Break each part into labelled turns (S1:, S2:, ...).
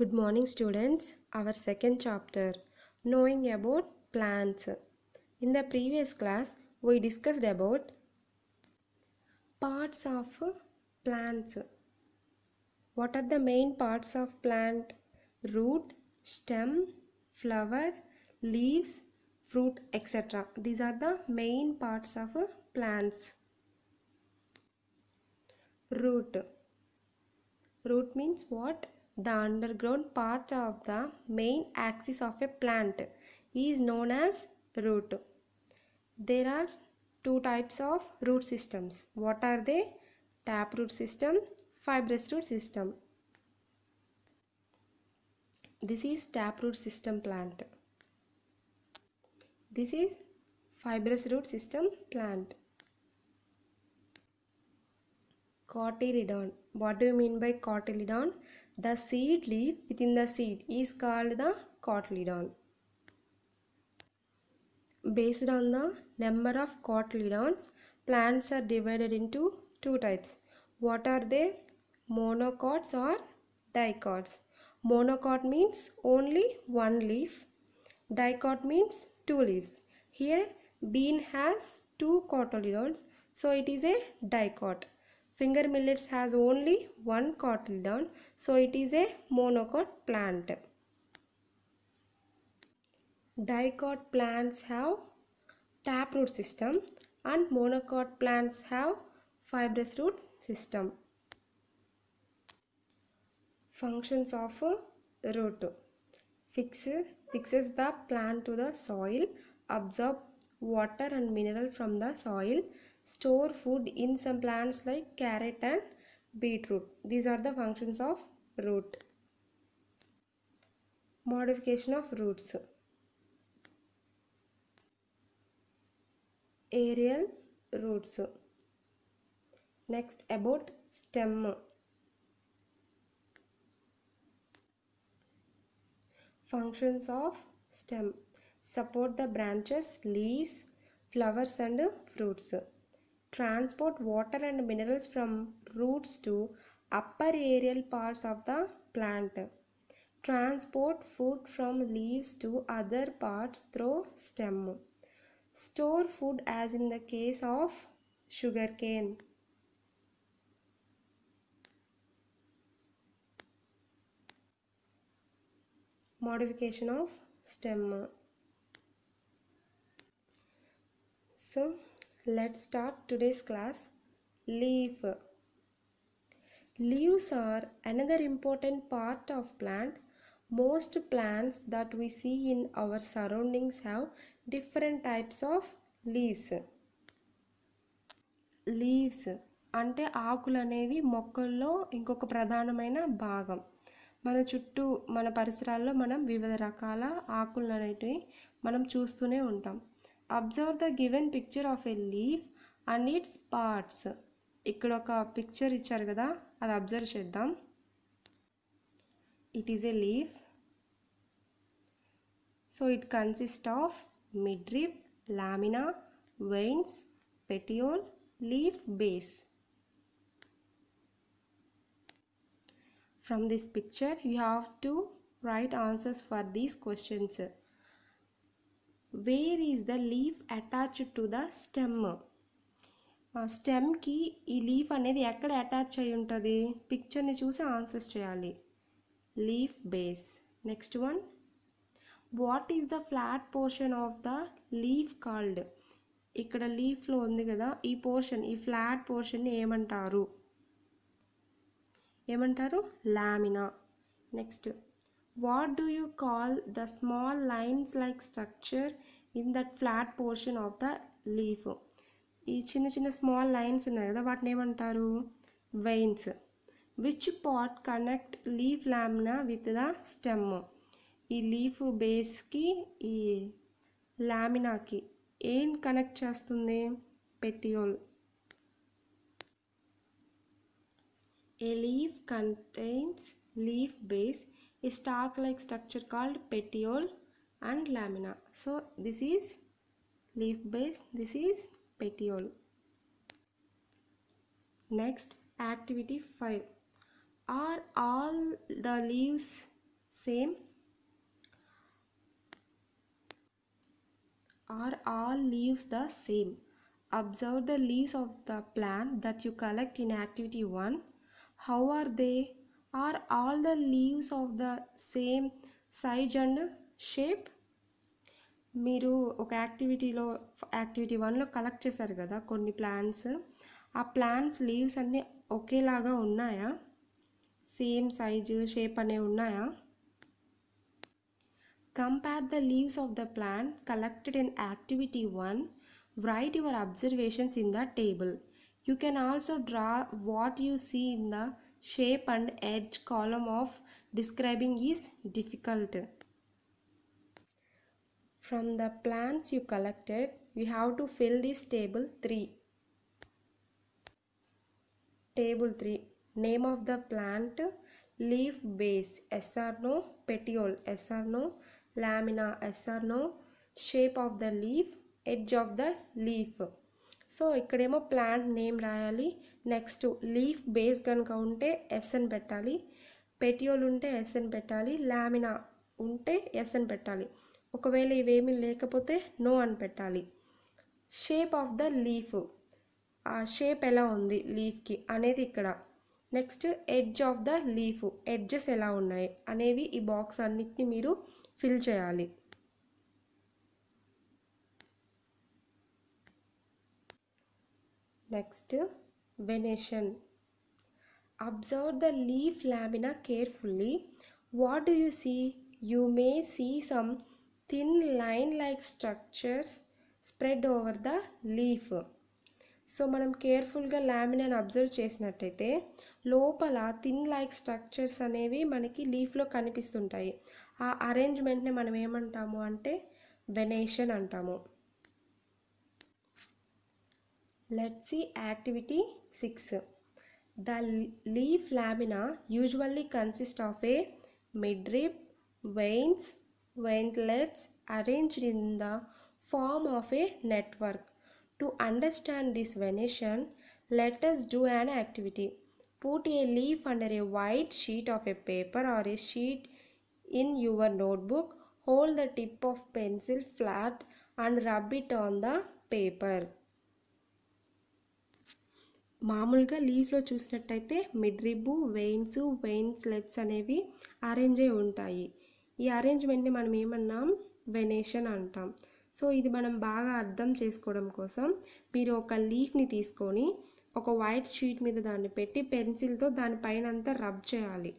S1: Good morning students. Our second chapter Knowing about plants. In the previous class we discussed about parts of plants. What are the main parts of plant? Root, stem, flower, leaves, fruit etc. These are the main parts of plants. Root. Root means what? The underground part of the main axis of a plant is known as root. There are two types of root systems. What are they? Taproot system, fibrous root system. This is taproot system plant. This is fibrous root system plant. Cotyledon. What do you mean by cotyledon? The seed leaf within the seed is called the cotyledon. Based on the number of cotyledons, plants are divided into two types. What are they? Monocots or dicots. Monocot means only one leaf. Dicot means two leaves. Here bean has two cotyledons so it is a dicot. Finger millets has only one cotyledon, so it is a monocot plant. Dicot plants have taproot system and monocot plants have fibrous root system. Functions of root fixes fixes the plant to the soil, absorb water and mineral from the soil, store food in some plants like carrot and beetroot. These are the functions of root. Modification of roots. Aerial roots. Next about stem. Functions of stem. Support the branches, leaves, flowers and fruits transport water and minerals from roots to upper aerial parts of the plant. Transport food from leaves to other parts through stem. Store food as in the case of sugarcane. Modification of stem. So, let start today's class leaf leaves are another important part of plant most plants that we see in our surroundings have different types of leaves leaves అంటే ఆకులు అనేవి మొక్కల్లో ఇంకొక ప్రధానమైన భాగం మన చుట్టూ మన పరిసరాల్లో మనం వివిధ రకాల ఆకులు అనేటివి మనం చూస్తూనే ఉంటాం observe the given picture of a leaf and its parts ఇక్కడ ఒక పిక్చర్ ఇచ్చారు కదా అది అబ్జర్వ్ చేద్దాం it is a leaf so it consist of midrib lamina veins petiole leaf base from this picture you have to write answers for these questions where is the leaf attached to the stem స్టెమ్కి ఈ leaf అనేది ఎక్కడ attach అయి ఉంటుంది పిక్చర్ని చూసి answers చేయాలి leaf base next one what is the flat portion of the leaf called ఇక్కడ లీఫ్లో ఉంది కదా ఈ పోర్షన్ ఈ ఫ్లాట్ పోర్షన్ని ఏమంటారు ఏమంటారు lamina next what do you call the small lines like structure in that flat portion of the leaf ఈ చిన్న చిన్న స్మాల్ లైన్స్ ఉన్నాయి కదా వాటిని ఏమంటారు veins which part connect leaf lamina with the stem ఈ లీఫ్ బేస్కి ఈ లామినాకి ఏం కనెక్ట్ చేస్తుంది petiole a leaf contains leaf base a stalk-like structure called petiole and lamina. So this is leaf base, this is petiole. Next, activity 5. Are all the leaves same? Are all leaves the same? Observe the leaves of the plant that you collect in activity 1. How are they Are all the leaves of the same size and shape? మీరు ఒక యాక్టివిటీలో activity వన్లో collect చేశారు కదా కొన్ని plants ఆ plants leaves అన్నీ ఒకేలాగా ఉన్నాయా సేమ్ సైజు షేప్ అనే ఉన్నాయా compare the leaves of the plant collected in activity one write your observations in the table you can also draw what you see in the shape and edge column of describing is difficult. From the plants you collected, you have to fill this table 3. Table 3. Name of the plant, leaf base, sarno, or no, petiole, sarno, or no, lamina, sarno, or no, shape of the leaf, edge of the leaf. So ఇక్కడేమో plant name రాయాలి next leaf base కనుక ఉంటే SN పెట్టాలి petiole ఉంటే SN పెట్టాలి lamina ఉంటే SN పెట్టాలి ఒకవేళ ఇవేమీ లేకపోతే నో అని పెట్టాలి షేప్ ఆఫ్ ద లీఫ్ ఆ షేప్ ఎలా ఉంది లీఫ్కి అనేది ఇక్కడ next edge of the leaf edges ఎలా ఉన్నాయి అనేవి ఈ బాక్స్ అన్నిటిని మీరు ఫిల్ చేయాలి next venation observe the leaf lamina carefully what do you see you may see some thin line like structures spread over the leaf so మనం కేర్ఫుల్గా లామినాని observe చేసినట్టయితే లోపల థిన్ లైక్ స్ట్రక్చర్స్ అనేవి మనకి లీఫ్లో కనిపిస్తుంటాయి ఆ అరేంజ్మెంట్ని మనం ఏమంటాము అంటే వెనేషన్ అంటాము Let's see activity 6. The leaf lamina usually consists of a midrib, veins, ventlets arranged in the form of a network. To understand this venation, let us do an activity. Put a leaf under a white sheet of a paper or a sheet in your notebook. Hold the tip of pencil flat and rub it on the paper. మామూలుగా లీఫ్లో చూసినట్టయితే midrib veins veinlets అనేవి arrange అయి ఉంటాయి ఈ అరేంజ్మెంట్ని మనం ఏమన్నాం venation అంటాం so ఇది మనం బాగా అర్థం చేసుకోవడం కోసం మీరు ఒక లీఫ్ని తీసుకొని ఒక వైట్ షీట్ మీద దాన్ని పెట్టి పెన్సిల్తో దానిపైన అంతా రబ్ చేయాలి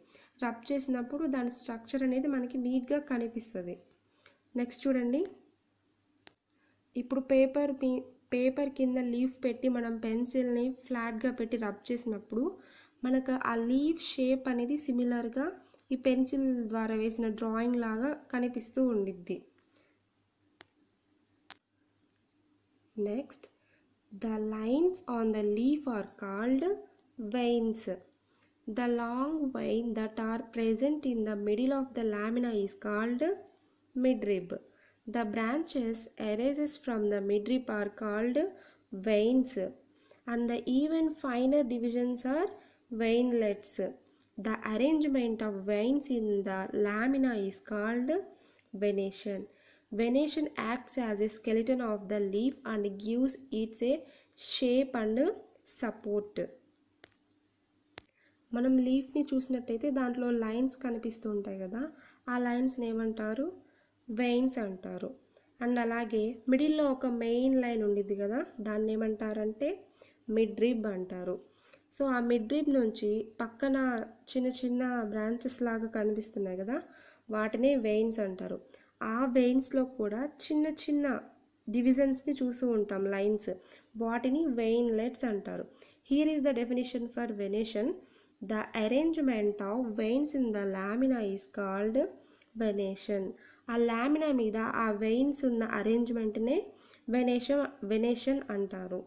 S1: రబ్ చేసినప్పుడు దాని స్ట్రక్చర్ అనేది మనకి నీట్గా కనిపిస్తుంది నెక్స్ట్ చూడండి ఇప్పుడు పేపర్ మీ పేపర్ కింద లీఫ్ పెట్టి మనం పెన్సిల్ని ఫ్లాట్గా పెట్టి రబ్ చేసినప్పుడు మనకు ఆ లీఫ్ షేప్ అనేది సిమిలర్గా ఈ పెన్సిల్ ద్వారా వేసిన డ్రాయింగ్ లాగా కనిపిస్తూ ఉండిద్ది next the lines on the leaf are called veins the long vein that are present in the middle of the lamina is called midrib The branches arises from the midrib are called veins and the even finer divisions are veinlets. The arrangement of veins in the lamina is called venation. Venation acts as a skeleton of the leaf and gives it a shape and support మనం లీఫ్ని చూసినట్టయితే దాంట్లో lines కనిపిస్తూ ఉంటాయి కదా ఆ లైన్స్ని ఏమంటారు veins అంటారు అండ్ అలాగే మిడిల్లో ఒక మెయిన్ లైన్ ఉండిద్ది కదా దాన్ని ఏమంటారంటే మిడ్ రిబ్ అంటారు సో ఆ మిడ్ రిబ్ నుంచి పక్కన చిన్న చిన్న బ్రాంచెస్ లాగా కనిపిస్తున్నాయి కదా వాటినే వెయిన్స్ అంటారు ఆ వెయిన్స్లో కూడా చిన్న చిన్న డివిజన్స్ని చూస్తూ ఉంటాం లైన్స్ వాటిని వెయిన్ లెట్స్ అంటారు here is the definition for venation the arrangement of veins in the lamina is called venation ఆ లామినా మీద ఆ వెయిన్స్ ఉన్న అరేంజ్మెంట్నే వెనేషన్ వెనేషన్ అంటారు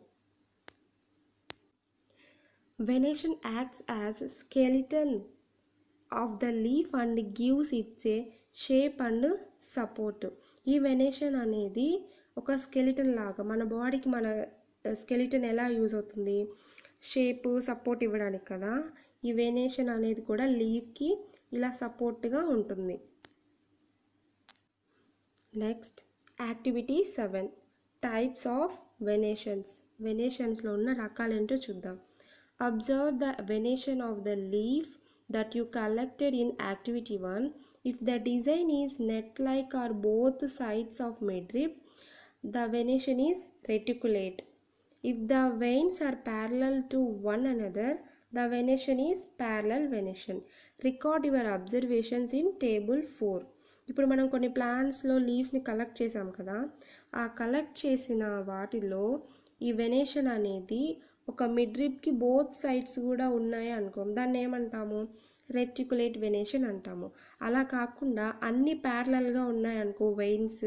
S1: venation acts as skeleton of the leaf and gives its a shape and support ఈ venation అనేది ఒక skeleton లాగా మన బాడీకి మన స్కెలిటన్ ఎలా యూజ్ అవుతుంది షేప్ సపోర్ట్ ఇవ్వడానికి కదా ఈ వెనేషన్ అనేది కూడా లీవ్కి ఇలా సపోర్ట్గా ఉంటుంది Next, activity 7. Types of venations. Venations lona rakal into chuddam. Observe the venation of the leaf that you collected in activity 1. If the design is net-like or both sides of midrib, the venation is reticulate. If the veins are parallel to one another, the venation is parallel venation. Record your observations in table 4. ఇప్పుడు మనం కొన్ని ప్లాంట్స్లో లీవ్స్ని collect చేసాం కదా ఆ collect చేసిన వాటిలో ఈ venation అనేది ఒక మిడ్రిబ్కి బోత్ సైడ్స్ కూడా ఉన్నాయి అనుకోం దాన్ని ఏమంటాము రెటికులేట్ వెనేషన్ అంటాము అలా కాకుండా అన్ని ప్యారలల్గా ఉన్నాయనుకో వెయిన్స్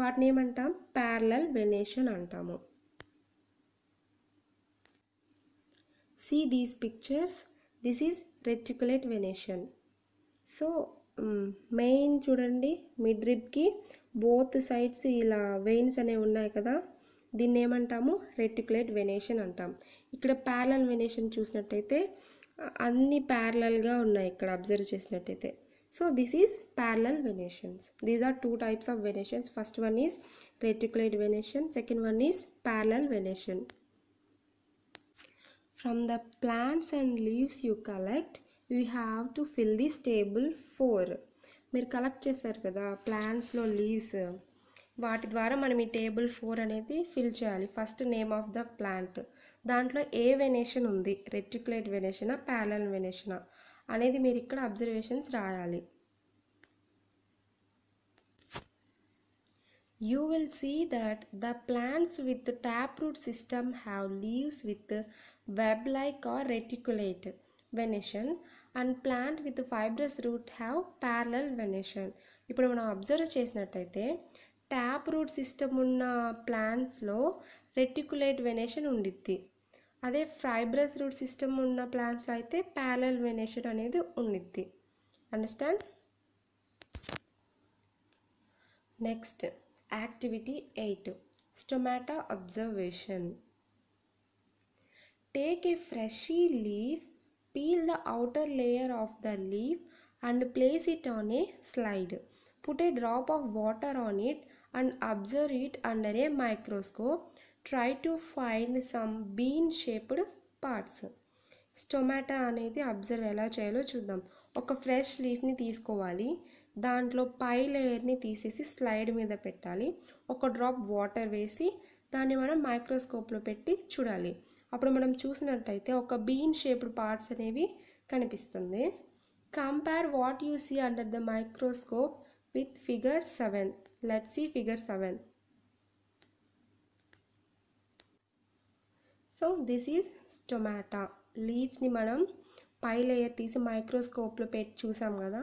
S1: వాటిని ఏమంటాం ప్యారలల్ వెనేషన్ అంటాము see these pictures this is reticulate venation so main చూడండి మిడ్ రిబ్కి బోత్ సైడ్స్ ఇలా వెయిన్స్ అనేవి ఉన్నాయి కదా దీన్ని ఏమంటాము రెటిక్యులేట్ వెనేషన్ అంటాం ఇక్కడ ప్యారలల్ వెనేషన్ చూసినట్టయితే అన్ని ప్యారలల్గా ఉన్నాయి ఇక్కడ అబ్జర్వ్ చేసినట్టయితే so this is parallel venations these are two types of venations first one is reticulate venation second one is parallel venation from the plants and leaves you collect you have to fill this table four మీరు collect చేశారు కదా ప్లాంట్స్లో leaves వాటి ద్వారా మనం ఈ table four అనేది fill చేయాలి first name of the plant దాంట్లో ఏ వెనేషన్ ఉంది రెట్రికులేట్ వెనేషనా ప్యారల్ వెనేషనా అనేది మీరు ఇక్కడ అబ్జర్వేషన్స్ రాయాలి you will see that the plants with tap root system have leaves with web like or reticulate venation and plant with fibrous root have parallel venation ఇప్పుడు మనం observe చేసినట్టయితే ట్యాప్ రూట్ సిస్టమ్ ఉన్న ప్లాంట్స్లో reticulate venation ఉండిద్ది అదే fibrous root system ఉన్న ప్లాంట్స్లో అయితే parallel venation అనేది ఉండిద్ది understand next activity eight stomata observation take a fresh leaf Peel the outer layer of the leaf and place it on a slide. Put a drop of water on it and observe it under a microscope. Try to find some bean shaped parts. Stomata అనేది observe ఎలా చేయాలో చూద్దాం ఒక fresh లీఫ్ని తీసుకోవాలి దాంట్లో పై లేయర్ని తీసేసి slide మీద పెట్టాలి ఒక డ్రాప్ వాటర్ వేసి దాన్ని మనం మైక్రోస్కోప్లో పెట్టి చూడాలి అప్పుడు మనం చూసినట్టయితే ఒక బీన్ షేప్డ్ పార్ట్స్ అనేవి కనిపిస్తుంది compare what you see under the microscope with figure seven let see figure seven so this is stomata లీఫ్ని మనం పై లేయర్ తీసి మైక్రోస్కోప్లో పెట్టి చూసాం కదా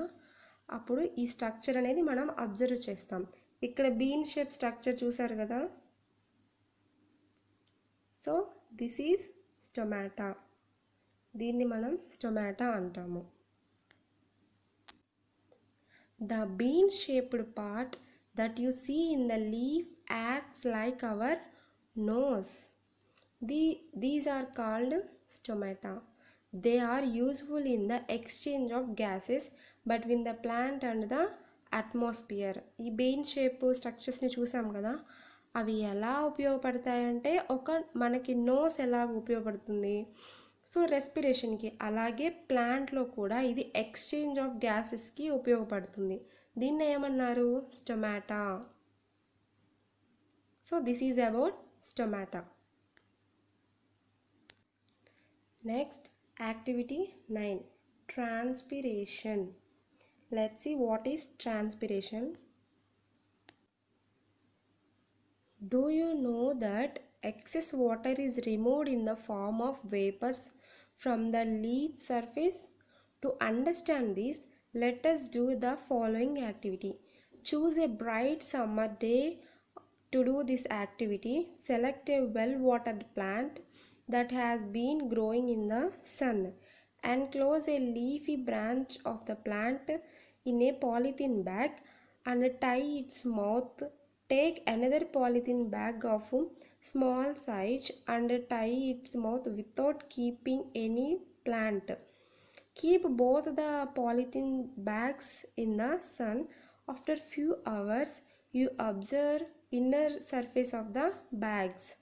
S1: అప్పుడు ఈ స్ట్రక్చర్ అనేది మనం అబ్జర్వ్ చేస్తాం ఇక్కడ బీన్ షేప్ స్ట్రక్చర్ చూసారు కదా సో దిస్ ఈజ్ స్టొమాటా దీన్ని మనం స్టొమాటా అంటాము the bean shaped part that you see in the leaf acts like our nose the these are called stomata they are useful in the exchange of gases between the plant and the atmosphere ఈ bean shape స్ట్రక్చర్స్ని చూసాం కదా అవి ఎలా ఉపయోగపడతాయంటే ఒక మనకి nose ఎలా ఉపయోగపడుతుంది సో రెస్పిరేషన్కి అలాగే ప్లాంట్లో కూడా ఇది ఎక్స్చేంజ్ ఆఫ్ గ్యాసెస్కి ఉపయోగపడుతుంది దీన్ని ఏమన్నారు stomata so this is about stomata next activity nine transpiration let see what is transpiration Do you know that excess water is removed in the form of vapors from the leaf surface? To understand this, let us do the following activity. Choose a bright summer day to do this activity. Select a well-watered plant that has been growing in the sun. Enclose a leafy branch of the plant in a polythene bag and tie its mouth Take another polythene bag of small size and tie its mouth without keeping any plant. Keep both the polythene bags in the sun. After few hours, you observe inner surface of the bags.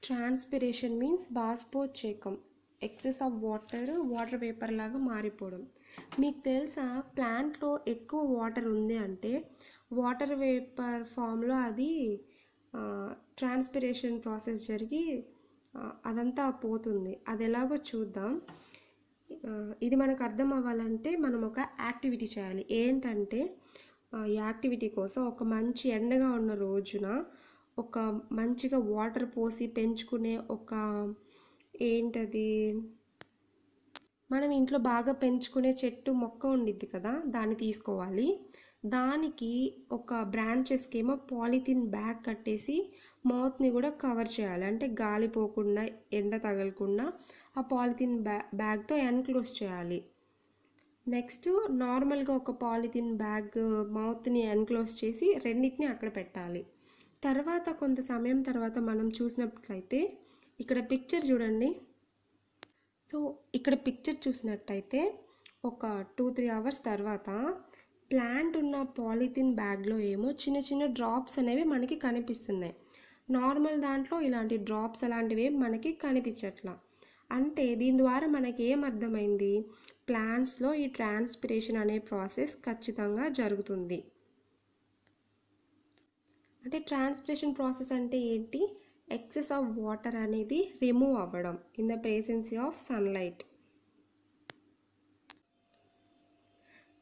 S1: Transpiration means vasochecum. Excess of water water vapour లాగా మారిపోవడం మీకు తెలుసా ప్లాంట్లో ఎక్కువ water ఉంది అంటే water vapour ఫామ్లో అది ట్రాన్స్పిరేషన్ ప్రాసెస్ జరిగి అదంతా పోతుంది అది ఎలాగో చూద్దాం ఇది మనకు అర్థం అవ్వాలంటే మనం ఒక యాక్టివిటీ చేయాలి ఏంటంటే యాక్టివిటీ కోసం ఒక మంచి ఎండగా ఉన్న రోజున ఒక మంచిగా వాటర్ పోసి పెంచుకునే ఒక ఏంటది మనం ఇంట్లో బాగా పెంచుకునే చెట్టు మొక్క ఉండిద్ది కదా దాన్ని తీసుకోవాలి దానికి ఒక బ్రాంచెస్కి ఏమో పాలిథిన్ బ్యాగ్ కట్టేసి మౌత్ని కూడా కవర్ చేయాలి అంటే గాలి పోకుండా ఎండ తగలకుండా ఆ పాలిథిన్ బ్యా బ్యాగ్తో ఎన్క్లోజ్ చేయాలి నెక్స్ట్ నార్మల్గా ఒక పాలిథిన్ బ్యాగ్ మౌత్ని ఎన్క్లోజ్ చేసి రెండింటిని అక్కడ పెట్టాలి తర్వాత కొంత సమయం తర్వాత మనం చూసినట్లయితే ఇక్కడ పిక్చర్ చూడండి సో ఇక్కడ పిక్చర్ చూసినట్టయితే ఒక టూ త్రీ అవర్స్ తర్వాత ప్లాంట్ ఉన్న పాలిథిన్ బ్యాగ్లో ఏమో చిన్న చిన్న డ్రాప్స్ అనేవి మనకి కనిపిస్తున్నాయి నార్మల్ దాంట్లో ఇలాంటి డ్రాప్స్ అలాంటివి మనకి కనిపించట్ల అంటే దీని ద్వారా మనకి ఏం అర్థమైంది ప్లాంట్స్లో ఈ ట్రాన్స్పిరేషన్ అనే ప్రాసెస్ ఖచ్చితంగా జరుగుతుంది అంటే ట్రాన్స్పిరేషన్ ప్రాసెస్ అంటే ఏంటి water ఆఫ్ వాటర్ అనేది remove అవ్వడం in the presence of sunlight.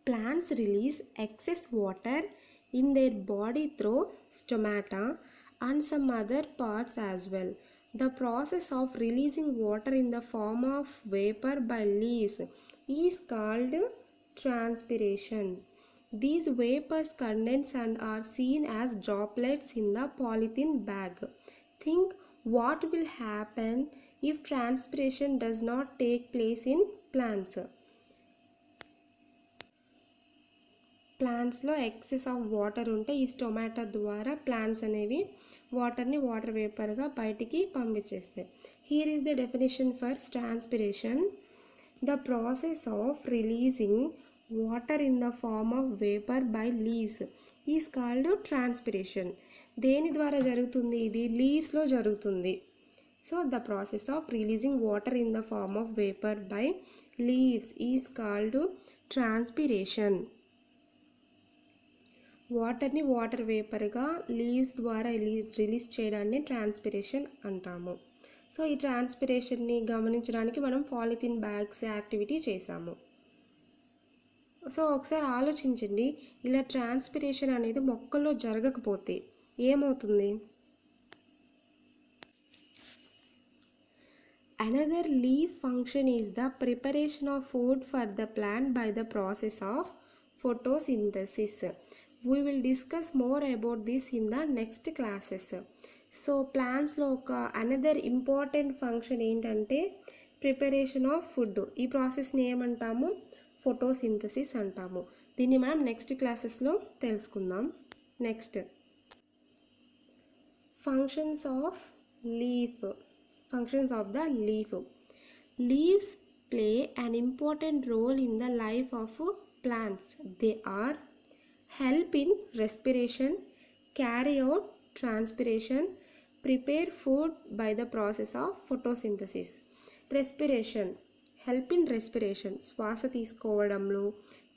S1: plants release excess water in their body through stomata and some other parts as well. The process of releasing water in the form of vapor by leaves is called transpiration. These vapors condense and are seen as droplets in the polythene bag. Think what will happen if transpiration does not take place in plants ప్లాంట్స్లో excess of water ఉంటే ఈ tomato ద్వారా plants అనేవి వాటర్ని water వేపర్గా బయటికి పంపించేస్తాయి here is the definition for transpiration the process of releasing water in the form of vapour by leaves is called transpiration దేని ద్వారా జరుగుతుంది ఇది లీవ్స్లో జరుగుతుంది so the process of releasing water in the form of vapour by leaves is called transpiration వాటర్ని water వేపర్గా leaves ద్వారా release చేయడాన్ని ట్రాన్స్పిరేషన్ అంటాము సో ఈ ట్రాన్స్పిరేషన్ని గమనించడానికి మనం పాలిథిన్ బ్యాగ్స్ యాక్టివిటీ చేశాము సో ఒకసారి ఆలోచించండి ఇలా ట్రాన్స్పిరేషన్ అనేది మొక్కల్లో జరగకపోతే ఏమవుతుంది another leaf function is the preparation of food for the plant by the process of photosynthesis we will discuss more about this in the next classes so ప్లాంట్స్లో ఒక అనదర్ ఇంపార్టెంట్ ఫంక్షన్ ఏంటంటే preparation of food ఈ ప్రాసెస్ని ఏమంటాము photosynthesis అంటాము దీన్ని మనం next క్లాసెస్లో తెలుసుకుందాం next functions of leaf functions of the leaf leaves play an important role in the life of plants they are help in respiration carry out transpiration prepare food by the process of photosynthesis respiration help in respiration శ్వాస తీసుకోవడంలో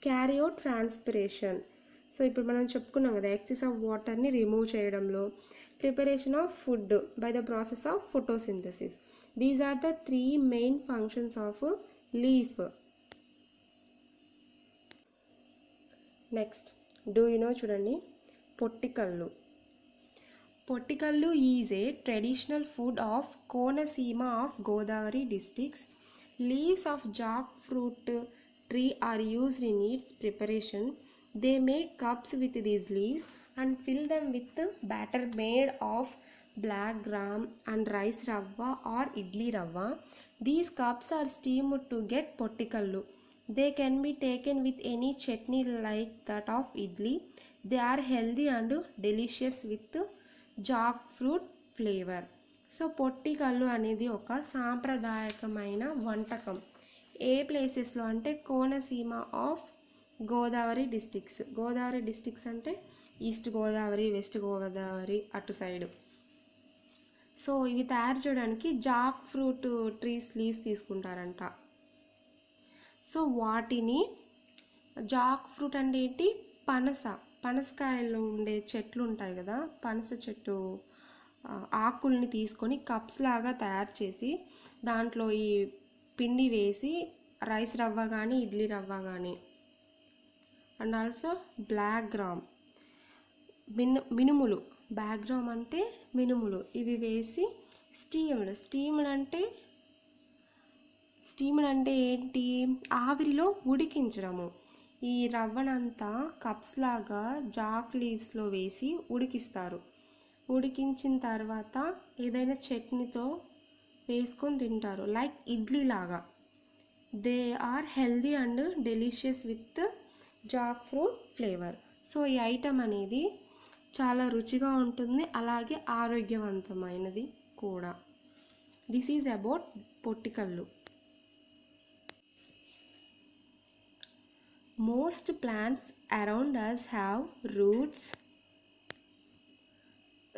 S1: carry out transpiration so ఇప్పుడు మనం చెప్పుకున్నాం కదా excess of వాటర్ని remove చేయడంలో preparation of food by the process of photosynthesis these are the three main functions of leaf next do you know చూడండి pottikkalu pottikkalu is a traditional food of Konaseema of Godavari districts Leaves of jackfruit tree are used in its preparation. They make cups with these leaves and fill them with the batter made of black gram and rice rava or idli rava. These cups are steamed to get potikallu. They can be taken with any chutney like that of idli. They are healthy and delicious with jackfruit flavor. So pottikkalu అనేది ఒక సాంప్రదాయకమైన వంటకం ఏ ప్లేసెస్లో అంటే Konaseema of Godavari districts Godavari districts అంటే east Godavari west Godavari అటు side so ఇవి తయారు చేయడానికి జాక్ ఫ్రూట్ ట్రీస్ లీవ్స్ తీసుకుంటారంట సో వాటిని జాక్ ఫ్రూట్ అంటే ఏంటి పనస పనసకాయలు ఉండే చెట్లు ఉంటాయి కదా పనస చెట్టు ఆకుల్ని తీసుకొని కప్స్ లాగా తయారు చేసి దాంట్లో ఈ పిండి వేసి రైస్ రవ్వ కానీ ఇడ్లీ రవ్వ కానీ అండ్ ఆల్సో బ్లాక్ గ్రామ్ మిను మినుములు బ్లాక్ గ్రామ్ అంటే మినుములు ఇవి వేసి స్టీమ్డ్ స్టీమ్డ్ అంటే స్టీమ్డ్ అంటే ఏంటి ఆవిరిలో ఉడికించడము ఈ రవ్వనంతా కప్స్ లాగా జాక్ లీవ్స్లో వేసి ఉడికిస్తారు ఉడికించిన తర్వాత ఏదైనా చట్నీతో వేసుకొని తింటారు లైక్ ఇడ్లీ లాగా they are healthy and delicious with jackfruit flavour so ఈ ఐటమ్ అనేది చాలా రుచిగా ఉంటుంది అలాగే ఆరోగ్యవంతమైనది కూడా this is about pottikkalu most plants around us have roots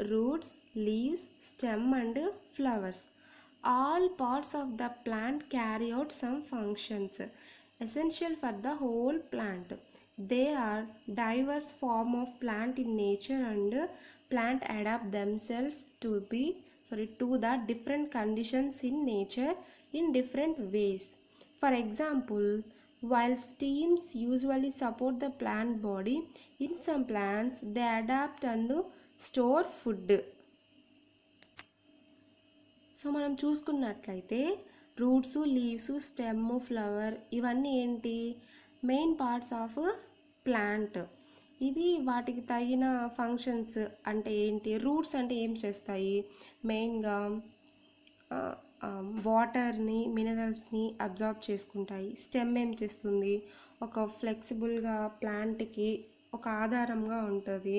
S1: roots, leaves, stem and flowers. All parts of the plant carry out some functions essential for the whole plant. There are diverse form of plant in nature and plant adapt themselves to be sorry to the different conditions in nature in different ways. For example, while stems usually support the plant body, in some plants they adapt and store food so మనం చూసుకున్నట్లయితే roots leaves stem flower ఇవన్నీ ఏంటి main parts of plant ఇవి వాటికి తగిన functions అంటే ఏంటి roots అంటే ఏం చేస్తాయి మెయిన్గా వాటర్ని మినరల్స్ని అబ్జార్బ్ చేసుకుంటాయి స్టెమ్ ఏం చేస్తుంది ఒక ఫ్లెక్సిబుల్గా ప్లాంట్కి ఒక ఆధారంగా ఉంటుంది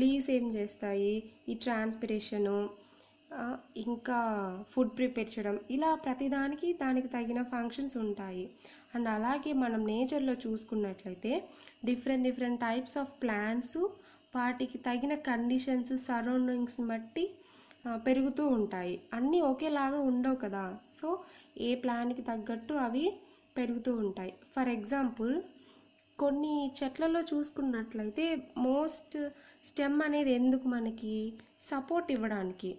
S1: లీవ్స్ ఏం చేస్తాయి ఈ ట్రాన్స్పిరేషను ఇంకా ఫుడ్ ప్రిపేర్ చేయడం ఇలా ప్రతిదానికి దానికి తగిన ఫంక్షన్స్ ఉంటాయి అండ్ అలాగే మనం నేచర్లో చూసుకున్నట్లయితే different different types of plants వాటికి తగిన కండిషన్స్ సరౌండింగ్స్ని బట్టి పెరుగుతూ ఉంటాయి అన్నీ ఒకేలాగా ఉండవు కదా సో ఏ ప్లాన్కి తగ్గట్టు అవి పెరుగుతూ ఉంటాయి ఫర్ ఎగ్జాంపుల్ కొన్ని చెట్లలో చూసుకున్నట్లయితే మోస్ట్ స్టెమ్ అనేది ఎందుకు మనకి సపోర్ట్ ఇవ్వడానికి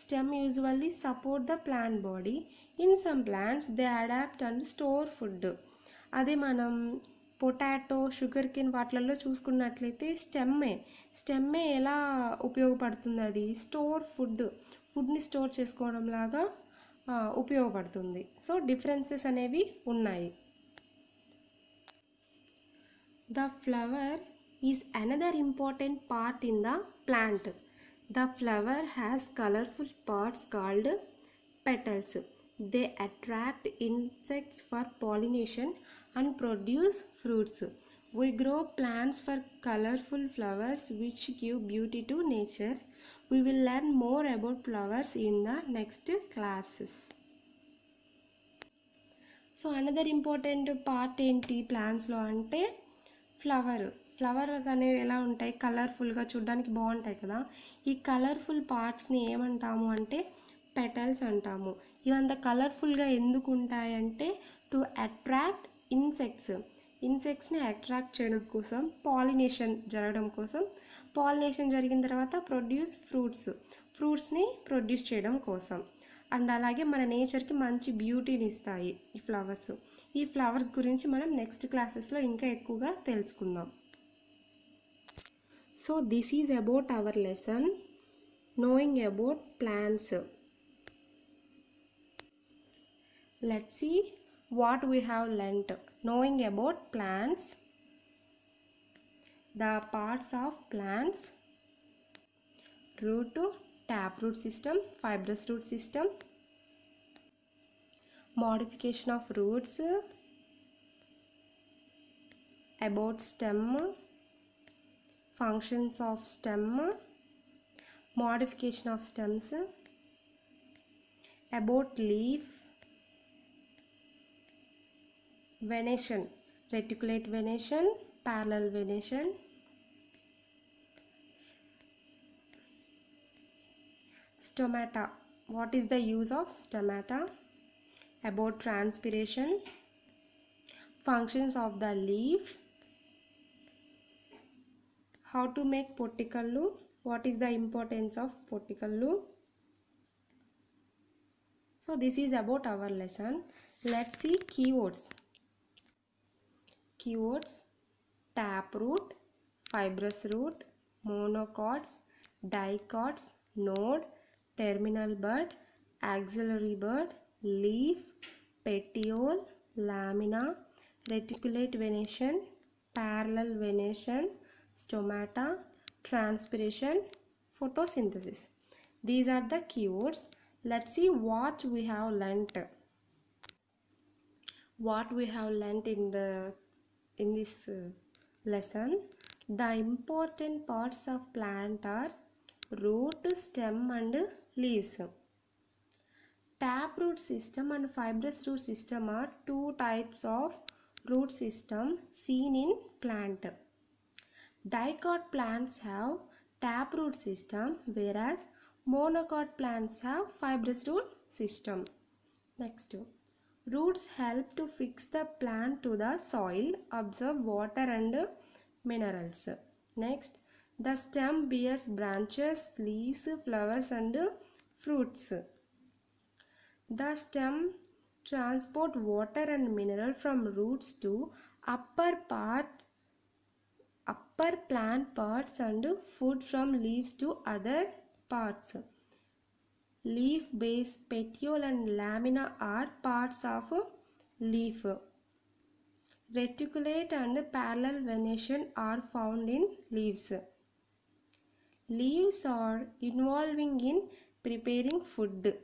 S1: stem usually support the plant body in some plants they adapt and store food అదే మనం పొటాటో షుగర్ కేన్ వాటిలలో చూసుకున్నట్లయితే స్టెమ్మే స్టెమ్మే ఎలా ఉపయోగపడుతుంది అది స్టోర్ ఫుడ్ ఫుడ్ని స్టోర్ చేసుకోవడం లాగా ఉపయోగపడుతుంది సో డిఫరెన్సెస్ అనేవి ఉన్నాయి The flower is another important part in the plant. The flower has colorful parts called petals. They attract insects for pollination and produce fruits. We grow plants for colorful flowers which give beauty to nature. We will learn more about flowers in the next classes. So, important part in part plants, ప్లాన్స్లో ante. Flower flower అనేవి ఎలా ఉంటాయి కలర్ఫుల్గా చూడడానికి బాగుంటాయి కదా ఈ colourful పార్ట్స్ని ఏమంటాము అంటే పెటల్స్ అంటాము ఇవంత కలర్ఫుల్గా ఎందుకు ఉంటాయంటే టు అట్రాక్ట్ ఇన్సెక్ట్స్ ఇన్సెక్ట్స్ని అట్రాక్ట్ చేయడం కోసం పాలినేషన్ జరగడం కోసం పాలినేషన్ జరిగిన తర్వాత ప్రొడ్యూస్ ఫ్రూట్స్ ఫ్రూట్స్ని ప్రొడ్యూస్ చేయడం కోసం అండ్ అలాగే మన నేచర్కి మంచి బ్యూటీని ఇస్తాయి ఈ ఫ్లవర్స్ ఈ ఫ్లవర్స్ గురించి మనం నెక్స్ట్ క్లాసెస్లో ఇంకా ఎక్కువగా తెలుసుకుందాం so this is about our lesson knowing about plants let see what we have learnt knowing about plants the parts of plants root tap root system fibrous root system modification of roots about stem functions of stem modification of stems about leaf venation reticulate venation parallel venation stomata what is the use of stomata about transpiration, functions of the leaf, how to make porticollu, what is the importance of porticollu. So this is about our lesson. Let's see keywords. Keywords taproot, fibrous root, monocots, dicots, node, terminal bud, axillary bud, leaf, petiole, lamina, reticulate venation, parallel venation, stomata, transpiration, photosynthesis. These are the keywords. Let's see what we have learnt. What we have learnt in the in this uh, lesson. The important parts of plant are root, stem and leaves. Taproot system and fibrous root system are two types of root system seen in plant. Dicot plants have taproot system whereas monocot plants have fibrous root system. Next, roots help to fix the plant to the soil, absorb water and minerals. Next, the stem bears branches, leaves, flowers and fruits. The stem transport water and mineral from roots to upper part upper plant parts and food from leaves to other parts. Leaf base, petiole and lamina are parts of leaf. Reticulate and parallel venation are found in leaves. Leaves are involving in preparing food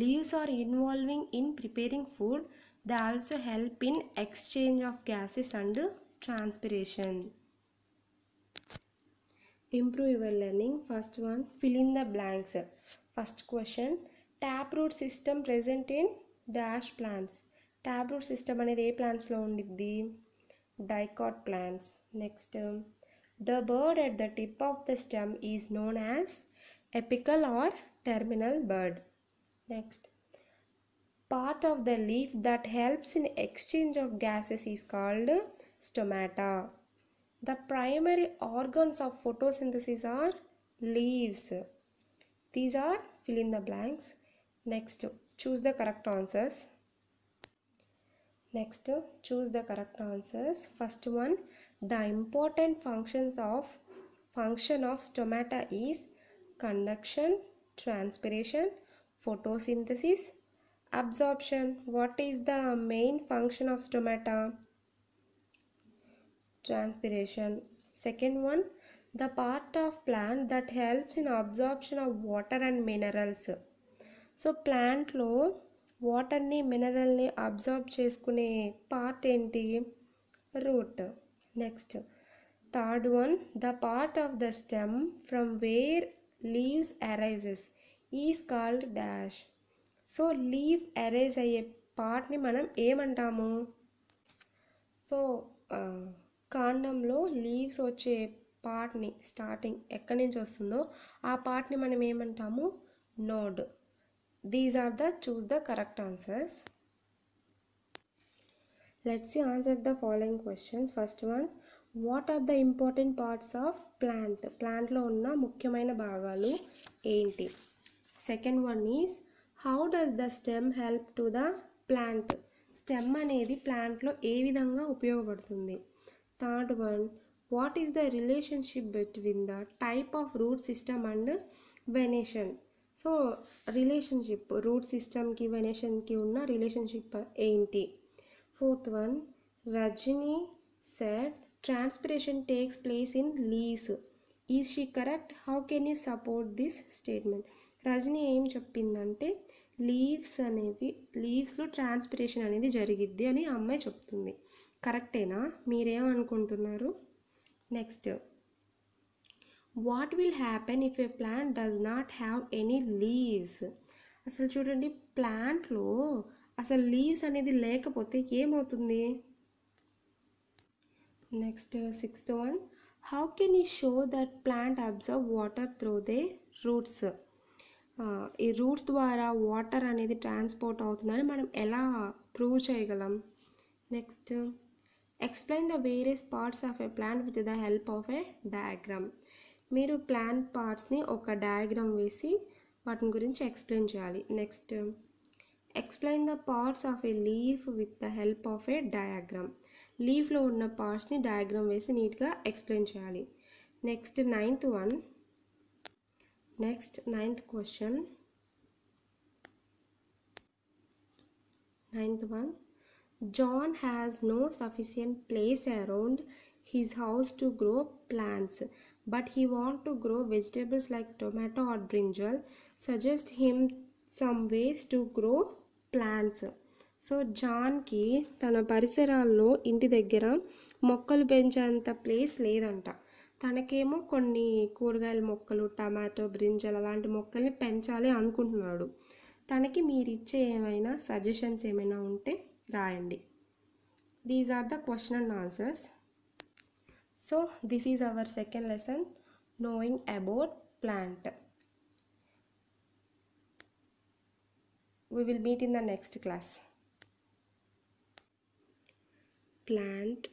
S1: leaves are involving in preparing food they also help in exchange of gases and transpiration improve your learning first one fill in the blanks first question taproot system present in dash plants. Taproot system taproot system plants ఏ the dicot plants. Next term, the bird at the tip of the stem is known as apical or terminal bird. Next, part of the leaf that helps in exchange of gases is called stomata. The primary organs of photosynthesis are leaves. These are fill in the blanks. Next, choose the correct answers. Next, choose the correct answers. First one, the important functions of function of stomata is conduction, transpiration, photosynthesis absorption what is the main function of stomata transpiration second one the part of plant that helps in absorption of water and minerals so ప్లాంట్లో వాటర్ని మినరల్ని absorb చేసుకునే part ఏంటి root next third one the part of the stem from where leaves arises is called dash so leave arise అయ్యే పార్ట్ని మనం ఏమంటాము so కాండంలో లీవ్స్ వచ్చే పార్ట్ని స్టార్టింగ్ ఎక్కడి నుంచి వస్తుందో ఆ పార్ట్ని మనం ఏమంటాము node these are the choose the correct answers let's you answer the following questions first one what are the important parts of plant ప్లాంట్లో ఉన్న ముఖ్యమైన భాగాలు ఏంటి second one is how does the stem help to the plant stem అనేది ప్లాంట్లో ఏ విధంగా ఉపయోగపడుతుంది third one what is the relationship between the type of root system and venation so relationship root సిస్టమ్కి వెనేషన్కి ఉన్న రిలేషన్షిప్ ఏంటి fourth one Rajani said transpiration takes place in leaves is she correct how can you support this statement Rajani ఏం చెప్పిందంటే leaves అనేవి లీవ్స్లో transpiration అనేది జరిగిద్ది అని అమ్మాయి చెప్తుంది కరెక్టేనా మీరేమనుకుంటున్నారు next what will happen if a plant does not have any leaves అసలు చూడండి ప్లాంట్లో అసలు లీవ్స్ అనేది లేకపోతే ఏమవుతుంది next sixth one how can we show that plant absorb water through the roots ఈ రూట్స్ ద్వారా వాటర్ అనేది ట్రాన్స్పోర్ట్ అవుతుందని మనం ఎలా ప్రూవ్ చేయగలం next explain the various parts of a plant with the help of a diagram మీరు plant పార్ట్స్ని ఒక డయాగ్రామ్ వేసి వాటిని గురించి ఎక్స్ప్లెయిన్ చేయాలి next explain the parts of a leaf with the help of a diagram లీఫ్లో ఉన్న పార్ట్స్ని డయాగ్రామ్ వేసి నీట్గా ఎక్స్ప్లెయిన్ చేయాలి next ninth one next ninth question ninth one John has no sufficient place around his house to grow plants but he want to grow vegetables like tomato or brinjal suggest him some ways to grow plants so జాన్కి తన పరిసరాల్లో ఇంటి దగ్గర మొక్కలు పెంచేంత place లేదంట తనకేమో కొన్ని కూరగాయల మొక్కలు టమాటో బ్రింజల్ అలాంటి మొక్కల్ని పెంచాలి అనుకుంటున్నాడు తనకి మీరు ఇచ్చే ఏమైనా సజెషన్స్ ఏమైనా ఉంటే రాయండి these are the question and answers so this is our second lesson knowing about plant we will meet in the next class plant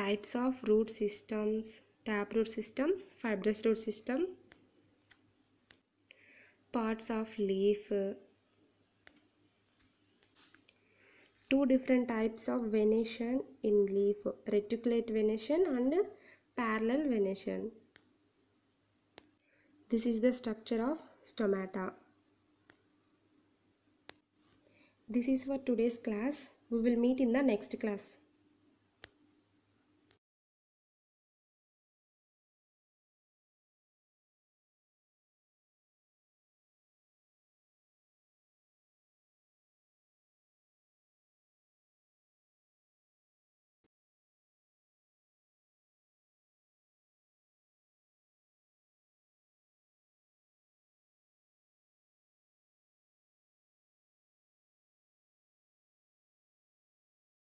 S1: types of root systems taproot system fibrous root system parts of leaf two different types of venation in leaf reticulate venation and parallel venation this is the structure of stomata this is for today's class we will meet in the next class